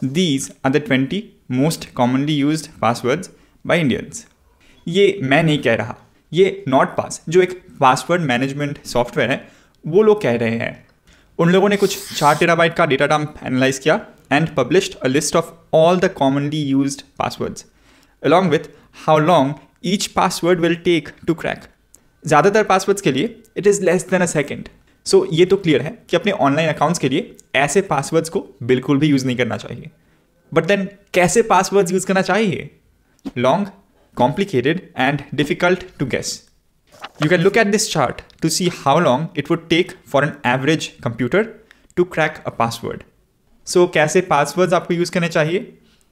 These are the 20 most commonly used passwords by Indians. ये मैं नहीं कह रहा ये नॉट पास जो एक पासवर्ड मैनेजमेंट सॉफ्टवेयर है वो लोग कह रहे हैं उन लोगों ने कुछ चार टेराबाइट का डेटा डंप एनालाइज किया and published a list of all the commonly use passwords along with how long each password will take to crack ज़्यादातर पासवर्ड्स के लिए it is less than a second so so, ये तो clear है कि अपने online accounts के लिए ऐसे पासवर्ड्स को बिल्कुल भी यूज नहीं करना चाहिए बट देन कैसे पासवर्ड्स यूज करना चाहिए long complicated and difficult to guess you can look at this chart to see how long it would take for an average computer to crack a password so कैसे passwords आपको use करने चाहिए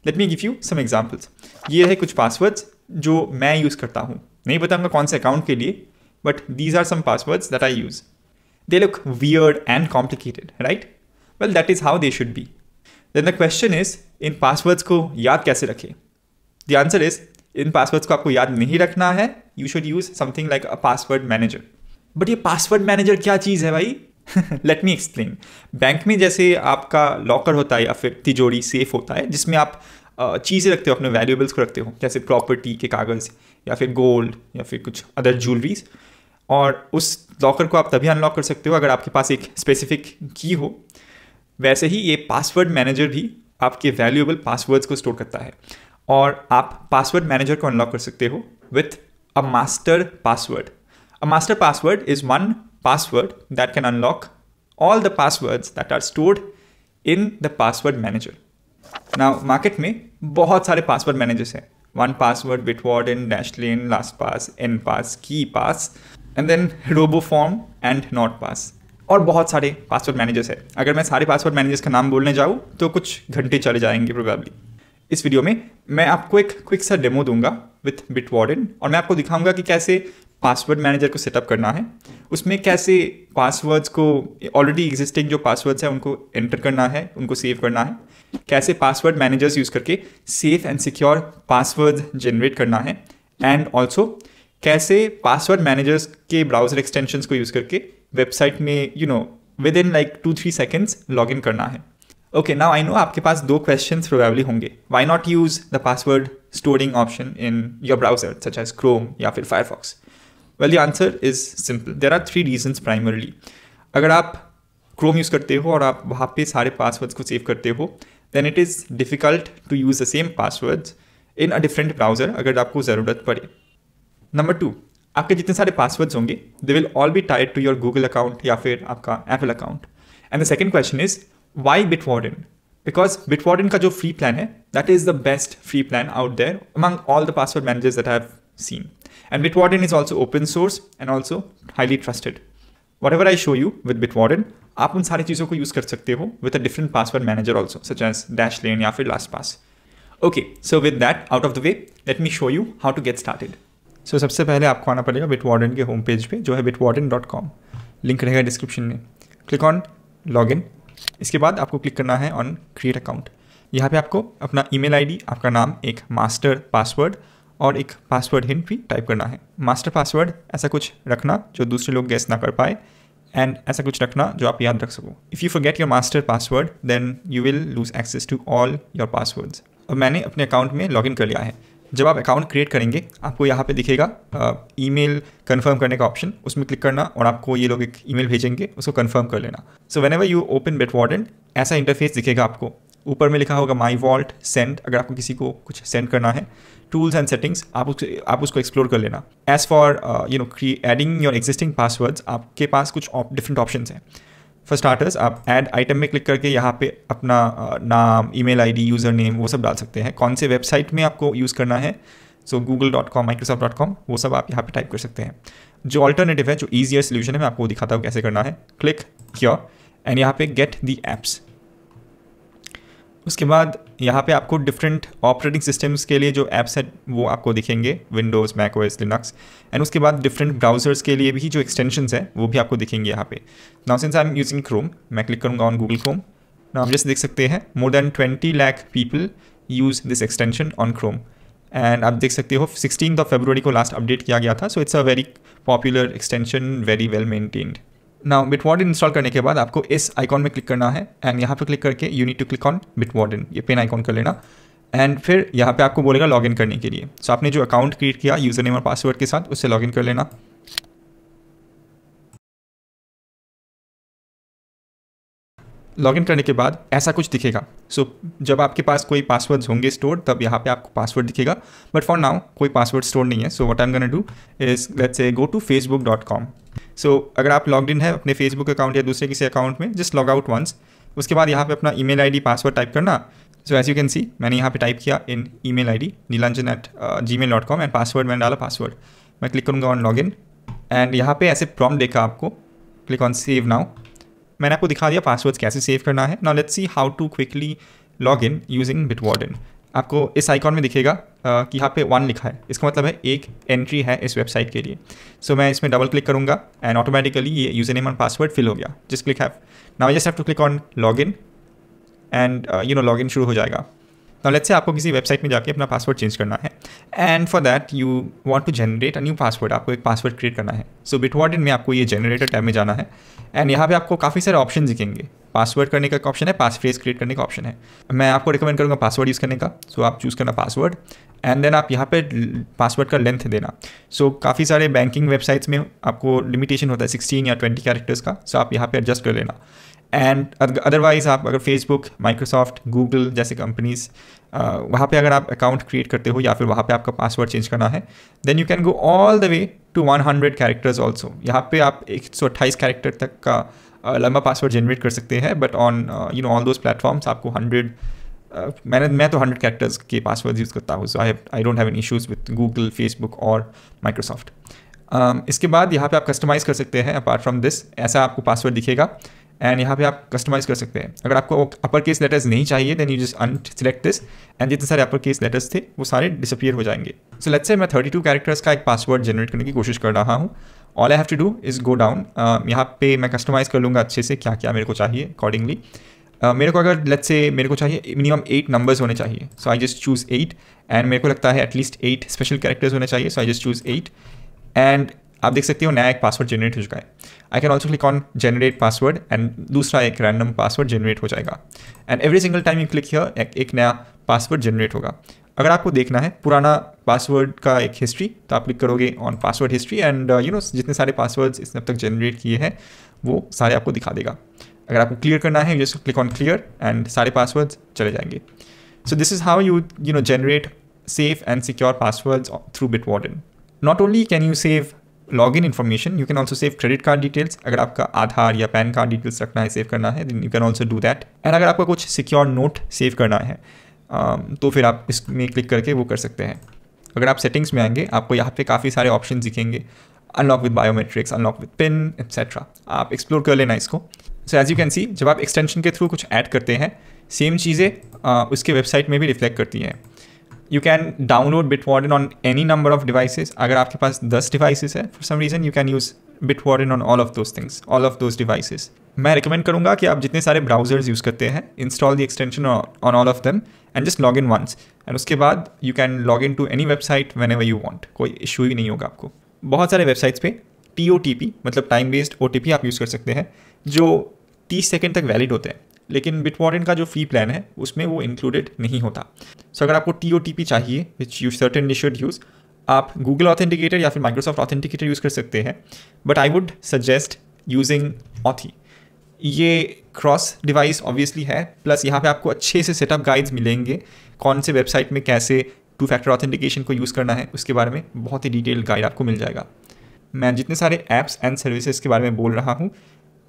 let me give you some examples ये है कुछ passwords जो मैं use करता हूँ नहीं बताऊंगा कौन से अकाउंट के लिए but these are some passwords that I use They look weird and complicated, right? Well, that is how they should be. Then the question is, इन पासवर्ड्स को याद कैसे रखें द आंसर इज इन पासवर्ड्स को आपको याद नहीं रखना है you should use something like a password manager but ये पासवर्ड मैनेजर क्या चीज़ है भाई लेट मी एक्सप्लेन बैंक में जैसे आपका लॉकर होता है या फिर तिजोरी सेफ होता है जिसमें आप चीज़ें रखते हो अपने वैल्यूएबल्स को रखते हो जैसे प्रॉपर्टी के कागज़ या फिर गोल्ड या फिर कुछ अदर ज्वेलरीज और उस लॉकर को आप तभी अनलॉक कर सकते हो अगर आपके पास एक स्पेसिफिक की हो वैसे ही ये पासवर्ड मैनेजर भी आपके वैल्यूएबल पासवर्ड्स को स्टोर करता है और आप पासवर्ड मैनेजर को अनलॉक कर सकते हो with a master password a master password is one password that can unlock all the passwords that are stored in the password manager ना मार्केट में बहुत सारे पासवर्ड मैनेजर्स हैं one password Bitwarden in Dashlane LastPass Enpass KeePass and then RoboForm and NordPass और बहुत सारे password managers है अगर मैं सारे पासवर्ड मैनेजर्स का नाम बोलने जाऊँ तो कुछ घंटे चले जाएंगे प्रोबेबली इस वीडियो में मैं आपको एक क्विक सा डेमो दूंगा विथ बिट वार्डन और मैं आपको दिखाऊंगा कि कैसे पासवर्ड मैनेजर को सेटअप करना है उसमें कैसे पासवर्ड्स को ऑलरेडी एग्जिस्टिंग जो पासवर्ड्स हैं उनको एंटर करना है उनको सेव करना है कैसे पासवर्ड मैनेजर्स यूज़ करके safe and secure password generate करना है एंड ऑल्सो कैसे पासवर्ड मैनेजर्स के ब्राउजर एक्सटेंशन को यूज़ करके वेबसाइट में you know with in like two three seconds log in करना है ओके नाउ आई नो आपके पास दो क्वेश्चन प्रोबेबली होंगे why not use the password storing option in your browser such as Chrome या फिर Firefox well the answer is simple there are three reasons primarily अगर आप क्रोम यूज़ करते हो और आप वहाँ पे सारे पासवर्ड्स को सेव करते हो then it is difficult to use the same passwords in a different browser अगर आपको ज़रूरत पड़े नंबर टू आपके जितने सारे पासवर्ड्स होंगे they will all be tied to your Google account या फिर आपका Apple account and the second question is why Bitwarden because Bitwarden का जो फ्री प्लान है that is the best free plan out there among all the password managers that have seen. And Bitwarden is also open source and also highly trusted. Whatever I show you with Bitwarden, आप उन सारी चीज़ों को use कर सकते हो with a different password manager also such as Dashlane या फिर LastPass okay so with that out of the way let me show you how to get started so so, सबसे पहले आपको आना पड़ेगा बिट वार्डन के home page पे जो है Bitwarden dot com link रहेगा डिस्क्रिप्शन में क्लिक ऑन लॉग इन इसके बाद आपको क्लिक करना है ऑन क्रिएट अकाउंट यहाँ पे आपको अपना ईमेल आईडी, आपका नाम एक मास्टर पासवर्ड और एक पासवर्ड हिंट भी टाइप करना है मास्टर पासवर्ड ऐसा कुछ रखना जो दूसरे लोग गैस ना कर पाए एंड ऐसा कुछ रखना जो आप याद रख सको if you forget your master password then you will lose access to all your passwords अब मैंने अपने अकाउंट में लॉगिन कर लिया है जब आप अकाउंट क्रिएट करेंगे आपको यहाँ पे दिखेगा ईमेल कंफर्म करने का ऑप्शन उसमें क्लिक करना और आपको ये लोग एक ईमेल भेजेंगे उसको कंफर्म कर लेना so whenever you open Bitwarden ऐसा इंटरफेस दिखेगा आपको ऊपर में लिखा होगा माई वॉल्ट सेंड अगर आपको किसी को कुछ सेंड करना है टूल्स एंड सेटिंग्स आप उसको आप उसको एक्सप्लोर कर लेना as for you know adding your existing passwords आपके पास कुछ डिफरेंट ऑप्शन हैं फॉर स्टार्टर्स आप ऐड आइटम में क्लिक करके यहाँ पे अपना नाम ईमेल आईडी यूज़र नेम वो सब डाल सकते हैं कौन से वेबसाइट में आपको यूज़ करना है so Google dot com Microsoft dot com वो सब आप यहाँ पे टाइप कर सकते हैं जो अल्टरनेटिव है जो ईजियर सोल्यूशन है मैं आपको दिखाता हूँ कैसे करना है क्लिक क्योर एंड यहाँ पे गेट दी एप्स उसके बाद यहाँ पे आपको डिफरेंट ऑपरेटिंग सिस्टम्स के लिए जो ऐप्स हैं वो आपको दिखेंगे Windows Mac O S Linux and उसके बाद डिफरेंट ब्राउजर्स के लिए भी जो एक्सटेंशंस हैं वो भी आपको दिखेंगे यहाँ पे now since I am using Chrome मैं क्लिक करूँगा ऑन गूगल क्रोम ना आप जैसे देख सकते हैं more than twenty lakh people use this extension on Chrome and आप देख सकते हो सिक्सटीन ऑफ फेब्रुवरी को लास्ट अपडेट किया गया था so it's a very popular extension very well maintained now warden install करने के बाद आपको इस आइकॉन में क्लिक करना है एंड यहाँ पे क्लिक करके you need to click on warden ये पेन आइकॉन कर लेना एंड फिर यहाँ पे आपको बोलेगा लॉगिन करने के लिए सो so, आपने जो अकाउंट क्रिएट किया यूज़र नेम और पासवर्ड के साथ उससे लॉगिन कर लेना लॉगिन करने के बाद ऐसा कुछ दिखेगा सो so, जब आपके पास कोई पासवर्ड्स होंगे स्टोर तब यहाँ पे आपको पासवर्ड दिखेगा बट फॉर नाउ कोई पासवर्ड स्टोर नहीं है so what I am gonna do is let's a go to Facebook dot com so अगर आप लॉग इन है अपने फेसबुक अकाउंट या दूसरे किसी अकाउंट में जस्ट लॉग आउट वंस उसके बाद यहाँ पे अपना ई मेल पासवर्ड टाइप करना so as you can see मैंने यहाँ पे टाइप किया in email I D Nilanjan at gmail dot com and password मैंने डाला पासवर्ड मैं क्लिक करूँगा ऑन लॉग इन एंड यहाँ पे ऐसे प्रॉम्प्ट देखा आपको क्लिक ऑन सेव नाउ मैंने आपको दिखा दिया पासवर्ड्स कैसे सेव करना है now let's see how to quickly log in using Bitwarden आपको इस आइकॉन में दिखेगा कि यहाँ पे वन लिखा है इसका मतलब है एक एंट्री है इस वेबसाइट के लिए सो so, मैं इसमें डबल क्लिक करूँगा एंड ऑटोमेटिकली ये यूजर नेम और पासवर्ड फिल हो गया जिस click have now just have to click on log in and you know log in शुरू हो जाएगा नाउ लेट्स से आपको किसी वेबसाइट में जाके अपना पासवर्ड चेंज करना है and for that you want to generate a new password आपको एक पासवर्ड क्रिएट करना है सो बिट वॉटेड में आपको ये जनरेटर टाइम में जाना है एंड यहाँ पे आपको काफ़ी सारे ऑप्शन दिखेंगे पासवर्ड करने का ऑप्शन है पास फ्रेज क्रिएट करने का ऑप्शन है मैं आपको रिकमेंड करूँगा पासवर्ड यूज़ करने का सो so आप चूज़ करना पासवर्ड एंड देन आप यहाँ पे पासवर्ड का लेंथ देना सो so, काफ़ी सारे बैंकिंग वेबसाइट्स में आपको लिमिटेशन होता है सिक्सटीन या ट्वेंटी कैरेक्टर्स का सो so आप यहाँ पे एडजस्ट कर लेना एंड अदरवाइज़ आप अगर फेसबुक माइक्रोसॉफ्ट गूगल जैसे कंपनीज़ uh, वहाँ पे अगर आप अकाउंट क्रिएट करते हो या फिर वहाँ पे आपका पासवर्ड चेंज करना है then you can go all the way to 100 characters also यहाँ पे आप अट्ठाईस कैरेक्टर तक का uh, लंबा पासवर्ड जनरेट कर सकते हैं but on you know all those platforms आपको हंड्रेड uh, मैंने मैं तो हंड्रेड कैरेक्टर्स के पासवर्ड यूज़ करता हूँ so I I don't have an issues with Google Facebook और माइक्रोसॉफ्ट इसके बाद यहाँ पे आप कस्टमाइज़ कर सकते हैं अपार्ट फ्रॉम दिस ऐसा आपको पासवर्ड दिखेगा एंड यहाँ पे आप कस्टमाइज कर सकते हैं अगर आपको अपर केस लेटर्स नहीं चाहिए then you just unselect this and जितने सारे अपर केस लेटर्स थे वो सारे डिसअपियर हो जाएंगे सो लेट्स से मैं 32 कैरेक्टर्स का एक पासवर्ड जनरेट करने की कोशिश कर रहा हूँ all I have to do is go down यहाँ पे मैं कस्टमाइज़ कर लूँगा अच्छे से क्या क्या मेरे को चाहिए अकॉर्डिंगली Uh, मेरे को अगर लेट्स से मेरे को चाहिए मिनिमम एट नंबर्स होने चाहिए so I just choose eight and मेरे को लगता है एटलीस्ट एट स्पेशल कैरेक्टर्स होने चाहिए so I just choose eight and आप देख सकते हो नया एक पासवर्ड जनरेट हो चुका है I can also click on generate password and दूसरा एक रैंडम पासवर्ड जनरेट हो जाएगा and every single time you click here एक, एक नया पासवर्ड जनरेट होगा अगर आपको देखना है पुराना पासवर्ड का एक हिस्ट्री तो आप क्लिक करोगे on password history and you know जितने सारे पासवर्ड्स इसने अब तक जनरेट किए हैं वो सारे आपको दिखा देगा अगर आपको क्लियर करना है just click on clear and सारे पासवर्ड्स चले जाएंगे so this is how you you know generate safe and secure passwords through Bitwarden not only can you save log in information you can also save credit card details अगर आपका आधार या pan card details रखना है save करना है then you can also do that and अगर आपका कुछ सिक्योर नोट सेव करना है um, तो फिर आप इसमें क्लिक करके वो कर सकते हैं अगर आप सेटिंग्स में आएंगे आपको यहाँ पे काफ़ी सारे ऑप्शन दिखेंगे unlock with biometrics unlock with pin etcetera आप एक्सप्लोर कर लेना इसको so as you can see जब आप एक्सटेंशन के थ्रू कुछ ऐड करते हैं सेम चीज़ें uh, उसके वेबसाइट में भी रिफ्लेक्ट करती हैं you can download Bitwarden on any number of devices अगर आपके पास दस डिवाइसेज है for some reason you can use Bitwarden on all of those things all of those devices मैं रिकमेंड करूँगा कि आप जितने सारे ब्राउजर्स यूज़ करते हैं install the extension on all of them and just log in once and उसके बाद you can log in to any website when whenever you want कोई इशू ही नहीं होगा आपको बहुत सारे वेबसाइट्स पे टी ओ टी पी मतलब time based O T P आप यूज़ कर सकते हैं जो तीस सेकेंड तक वैलिड होते हैं लेकिन बिट का जो फ़ी प्लान है उसमें वो इंक्लूडेड नहीं होता सो अगर आपको टी ओ टी पी चाहिए which you certainly should use आप गूगल ऑथेंटिकेटर या फिर माइक्रोसॉफ्ट ऑथेंटिकेटर यूज़ कर सकते हैं but I would suggest using Authy ये क्रॉस डिवाइस ऑब्वियसली है प्लस यहाँ पे आपको अच्छे से सेटअप गाइड्स मिलेंगे कौन से वेबसाइट में कैसे टू फैक्टर ऑथेंटिकेशन को यूज़ करना है उसके बारे में बहुत ही डिटेल गाइड आपको मिल जाएगा मैं जितने सारे ऐप्स एंड सर्विसेज के बारे में बोल रहा हूँ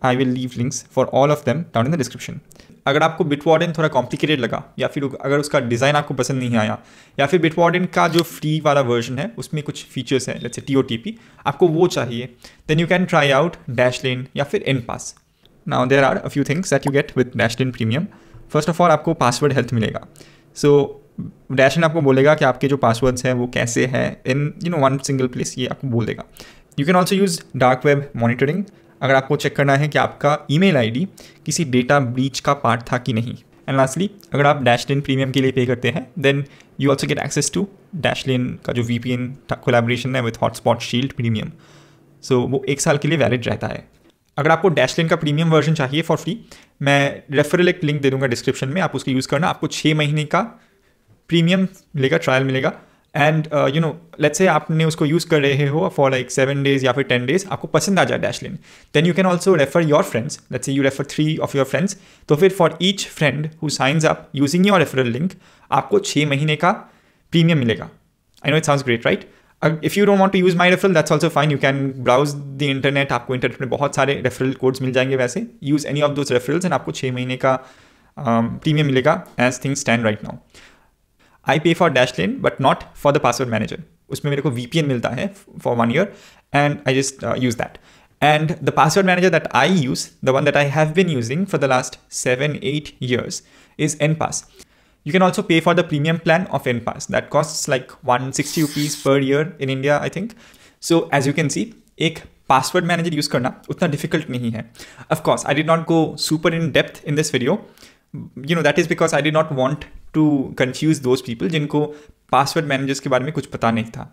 I will leave links for all of them down in the description अगर आपको बिट वार्डन थोड़ा कॉम्प्लिकेटेड लगा या फिर अगर उसका डिज़ाइन आपको पसंद नहीं आया या फिर बिट वार्डन का जो फ्री वाला वर्जन है उसमें कुछ फीचर्स हैं जैसे टी ओ टी पी आपको वो चाहिए then you can try out Dashlane या फिर Enpass now there are a few things that you get with Dashlane premium first of all आपको पासवर्ड हेल्थ मिलेगा so dash लेन आपको बोलेगा कि आपके जो पासवर्ड्स हैं वो कैसे हैं in you know one single place ये आपको बोल देगा you can also use dark web monitoring अगर आपको चेक करना है कि आपका ईमेल आईडी किसी डेटा ब्रीच का पार्ट था कि नहीं एंड लास्टली अगर आप डैश लेन प्रीमियम के लिए पे करते हैं then you also get access to Dashlane का जो वी पी एन कोलेब्रेशन है with Hotspot Shield premium so वो एक साल के लिए वैलिड रहता है अगर आपको डैश लेन का प्रीमियम वर्जन चाहिए फॉर फ्री मैं रेफरल एक लिंक दे दूंगा डिस्क्रिप्शन में आप उसको यूज़ करना आपको छः महीने का प्रीमियम मिलेगा ट्रायल मिलेगा and you no let's say आपने उसको यूज़ कर रहे हो फॉर लाइक सेवन डेज या फिर टेन डेज आपको पसंद आ जाए Dashlane then you can also refer your friends let's say you refer three of your friends तो फिर for each friend who signs up using your referral link आपको छः महीने का प्रीमियम मिलेगा I know it sound great right if you don't want to use my referral that's also fine you can browse the internet आपको internet में बहुत सारे referral codes मिल जाएंगे वैसे use any of those referrals and आपको छः महीने का प्रीमियम um, मिलेगा as things stand right now I pay for Dashlane, but not for the password manager. Manager उसमें मेरे को वी मिलता है for one year and I just use that And the password manager that I use, the one that I have been using for the last seven, eight years is NPass. You can also pay for the premium plan of NPass that costs like 160 rupees per year in India, I think. So as you can see, एक password manager use करना उतना difficult नहीं है. Of course, I did not go super in depth in this video. You know, that is because I did not want to confuse those people जिनको password managers के बारे में कुछ पता नहीं था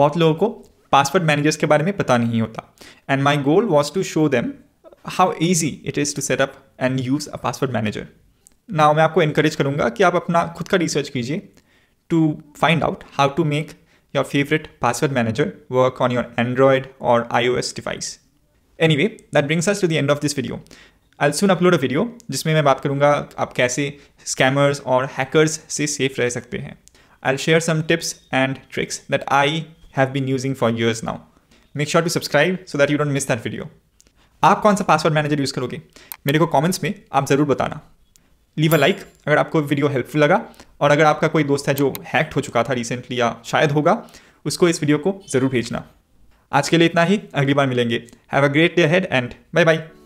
बहुत लोगों को पासवर्ड मैनेजर्स के बारे में पता नहीं होता and my goal was to show them how easy it is to set up and use a password manager ना मैं आपको इनक्रेज करूँगा कि आप अपना खुद का रिसर्च कीजिए to find out how to make your manager work on your Android और I O S device anyway that brings us to the end of this video I soon upload a video जिसमें मैं बात करूँगा आप कैसे scammers और hackers से safe रह सकते हैं I share some tips and tricks that I have been using for years now make sure to subscribe so that you don't miss that video आप कौन सा पासवर्ड मैनेजर यूज़ करोगे मेरे को कमेंट्स में आप ज़रूर बताना लीव अ लाइक अगर आपको वीडियो हेल्पफुल लगा और अगर आपका कोई दोस्त है जो हैक्ड हो चुका था रिसेंटली या शायद होगा उसको इस वीडियो को ज़रूर भेजना आज के लिए इतना ही अगली बार मिलेंगे हैव अ ग्रेट डे हेड एंड बाय बाय